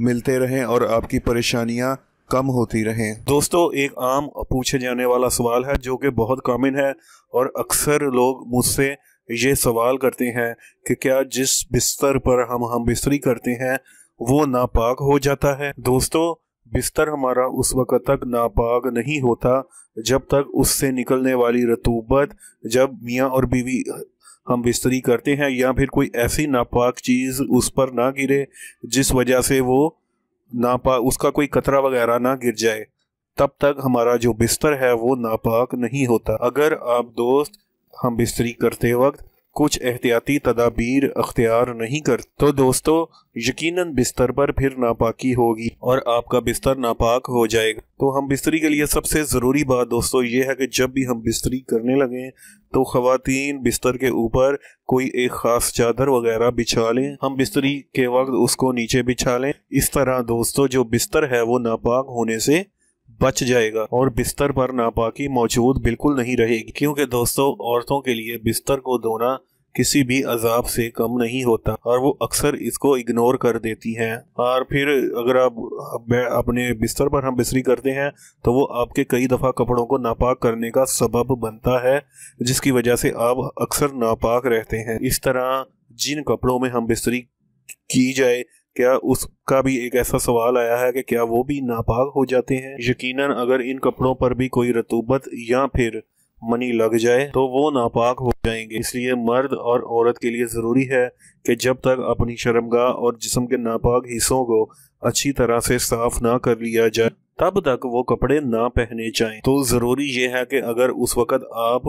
मिलते रहें और आपकी परेशानियां कम होती रहें दोस्तों एक आम पूछे जाने वाला सवाल है जो कि बहुत कॉमन है और अक्सर लोग मुझसे ये सवाल करते हैं कि क्या जिस बिस्तर पर हम हम बिस्तरी करते हैं वो नापाक हो जाता है दोस्तों बिस्तर हमारा उस वक़्त तक नापाक नहीं होता जब तक उससे निकलने वाली रतूबत जब मियाँ और बीवी हम बिस्तरी करते हैं या फिर कोई ऐसी नापाक चीज़ उस पर ना गिरे जिस वजह से वो नापा उसका कोई कतरा वगैरह ना गिर जाए तब तक हमारा जो बिस्तर है वो नापाक नहीं होता अगर आप दोस्त हम बिस्तरी करते वक्त कुछ एहतियाती तदाबीर अख्तियार नहीं कर तो दोस्तों यकीनन बिस्तर पर फिर नापाकी होगी और आपका बिस्तर नापाक हो जाएगा तो हम बिस्तरी के लिए सबसे ज़रूरी बात दोस्तों ये है कि जब भी हम बिस्तरी करने लगे तो खातन बिस्तर के ऊपर कोई एक ख़ास चादर वगैरह बिछा लें हम बिस्तरी के वक्त उसको नीचे बिछा लें इस तरह दोस्तों जो बिस्तर है वो नापाक होने से बच जाएगा और बिस्तर पर नापाकी मौजूद बिल्कुल नहीं रहेगी क्योंकि दोस्तों औरतों के लिए बिस्तर को धोना किसी भी अजाब से कम नहीं होता और वो अक्सर इसको इग्नोर कर देती हैं और फिर अगर आप अपने बिस्तर पर हम बिस्तरी करते हैं तो वो आपके कई दफ़ा कपड़ों को नापाक करने का सबब बनता है जिसकी वजह से आप अक्सर नापाक रहते हैं इस तरह जिन कपड़ों में हम बिस्तरी की जाए क्या उसका भी एक ऐसा सवाल आया है कि क्या वो भी नापाक हो जाते हैं यकीनन अगर इन कपड़ों पर भी कोई रतूबत या फिर मनी लग जाए तो वो नापाक हो जाएंगे इसलिए मर्द और औरत के लिए ज़रूरी है कि जब तक अपनी शर्मगाह और जिसम के नापाक हिस्सों को अच्छी तरह से साफ ना कर लिया जाए तब तक वो कपड़े ना पहने जाएं तो ज़रूरी ये है कि अगर उस वक़्त आप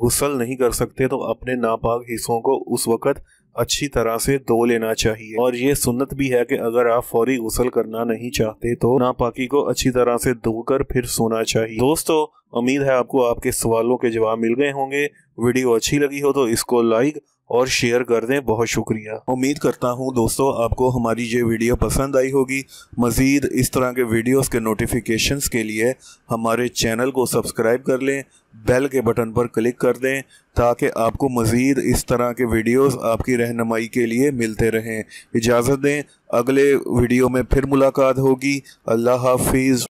गुसल नहीं कर सकते तो अपने नापाक हिस्सों को उस वक़्त अच्छी तरह से धो लेना चाहिए और ये सुन्नत भी है कि अगर आप फौरी गुसल करना नहीं चाहते तो नापाकी को अच्छी तरह से धोकर फिर सोना चाहिए दोस्तों उम्मीद है आपको आपके सवालों के जवाब मिल गए होंगे वीडियो अच्छी लगी हो तो इसको लाइक और शेयर कर दें बहुत शुक्रिया उम्मीद करता हूँ दोस्तों आपको हमारी ये वीडियो पसंद आई होगी मज़ीद इस तरह के वीडियोस के नोटिफिकेशंस के लिए हमारे चैनल को सब्सक्राइब कर लें बेल के बटन पर क्लिक कर दें ताकि आपको मज़ीद इस तरह के वीडियोस आपकी रहनमाई के लिए मिलते रहें इजाज़त दें अगले वीडियो में फिर मुलाकात होगी अल्लाह हाफिज़